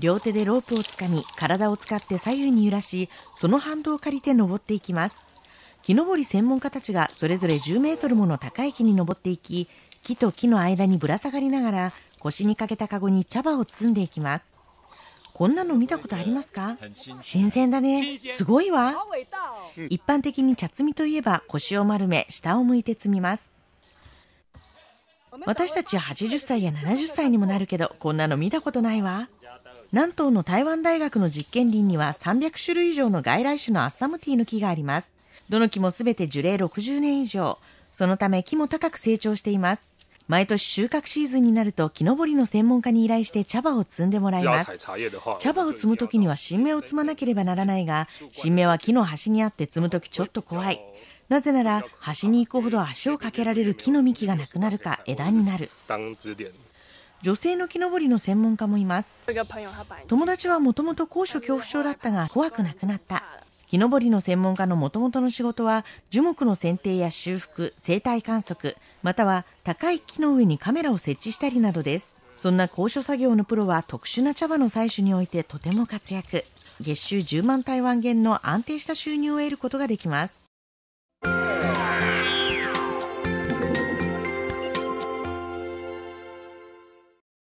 両手でロープをつかみ体を使って左右に揺らしその反動を借りて登っていきます木登り専門家たちがそれぞれ10メートルもの高い木に登っていき木と木の間にぶら下がりながら腰にかけたかごに茶葉を積んでいきますこんなの見たことありますか新鮮だね。すごいわ。一般的に茶摘みといえば腰を丸め、下を向いて摘みます。私たち80歳や70歳にもなるけどこんなの見たことないわ南東の台湾大学の実験林には300種類以上の外来種のアッサムティーの木がありますどの木もすべて樹齢60年以上そのため木も高く成長しています毎年収穫シーズンになると木登りの専門家に依頼して茶葉を摘んでもらいます茶葉を摘む時には新芽を摘まなければならないが新芽は木の端にあって摘む時ちょっと怖いなぜなら端に行くほど足をかけられる木の幹がなくなるか枝になる女性の木登りの専門家もいます友達はもともと高所恐怖症だったが怖くなくなった木登りの専門家のもともとの仕事は樹木の剪定や修復生態観測または高い木の上にカメラを設置したりなどですそんな高所作業のプロは特殊な茶葉の採取においてとても活躍月収10万台湾元の安定した収入を得ることができます